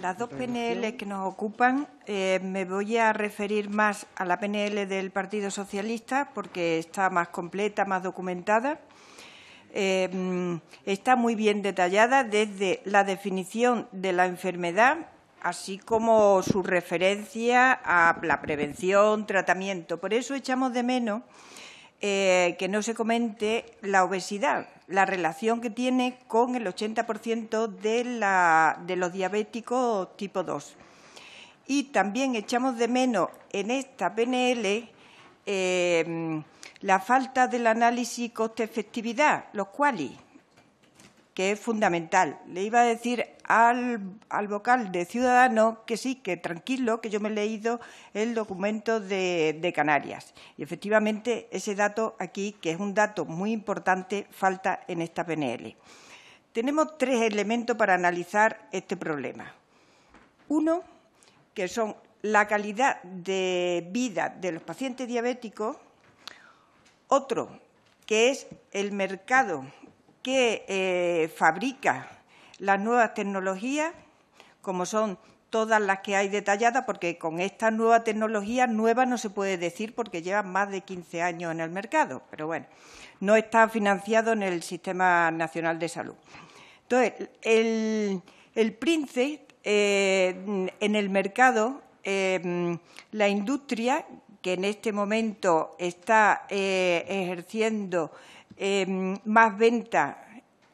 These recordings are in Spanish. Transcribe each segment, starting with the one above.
Las dos PNL que nos ocupan, eh, me voy a referir más a la PNL del Partido Socialista porque está más completa, más documentada. Eh, está muy bien detallada desde la definición de la enfermedad, así como su referencia a la prevención, tratamiento. Por eso echamos de menos eh, que no se comente la obesidad, la relación que tiene con el 80% de, de los diabéticos tipo 2. Y también echamos de menos en esta PNL eh, la falta del análisis coste-efectividad, los cuales que es fundamental. Le iba a decir al, vocal de Ciudadanos que sí, que tranquilo, que yo me he leído el documento de, de, Canarias. Y efectivamente ese dato aquí, que es un dato muy importante, falta en esta PNL. Tenemos tres elementos para analizar este problema. Uno, que son la calidad de vida de los pacientes diabéticos. Otro, que es el mercado que eh, fabrica las nuevas tecnologías, como son todas las que hay detalladas, porque con esta nueva tecnología, nueva no se puede decir porque lleva más de 15 años en el mercado, pero bueno, no está financiado en el Sistema Nacional de Salud. Entonces, el, el PRINCE, eh, en el mercado, eh, la industria que en este momento está ejerciendo Em, más venta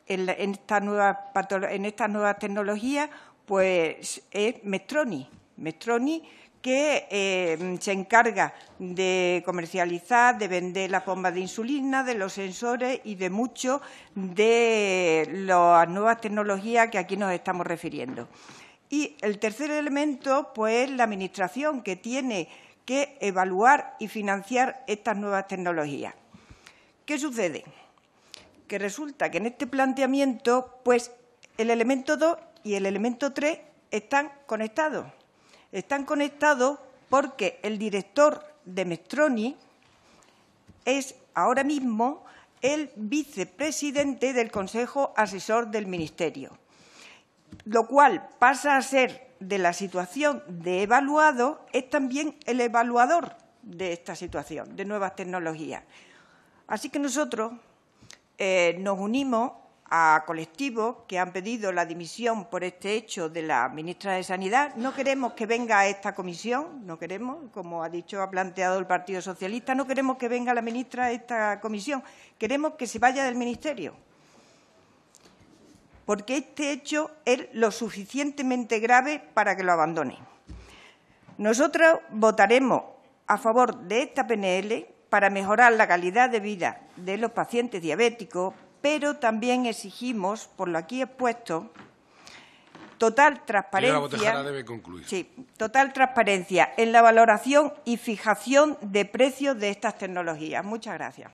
en, estas nuevas tecnologías, pues es Mestroni. que em, se encarga de comercializar, de vender las bombas de insulina, de los sensores y de mucho de las nuevas tecnologías que aquí nos estamos refiriendo. Y el tercer elemento, pues, la Administración, que tiene que evaluar y financiar estas nuevas tecnologías. ¿Qué sucede? Que resulta que en este planteamiento, pues el elemento 2 y el elemento 3 están conectados. Están conectados porque el director de Mestroni es ahora mismo el vicepresidente del Consejo Asesor del Ministerio, lo cual pasa a ser de la situación de evaluado, es también el evaluador de esta situación, de nuevas tecnologías. Así que nosotros eh, nos unimos a colectivos que han pedido la dimisión por este hecho de la ministra de Sanidad. No queremos que venga a esta comisión, no queremos, como ha dicho, ha planteado el Partido Socialista, no queremos que venga la ministra de esta comisión, queremos que se vaya del ministerio. Porque este hecho es lo suficientemente grave para que lo abandone. Nosotros votaremos a favor de esta PNL para mejorar la calidad de vida de los pacientes diabéticos, pero también exigimos, por lo aquí expuesto, total transparencia. Debe total transparencia en la valoración y fijación de precios de estas tecnologías. Muchas gracias.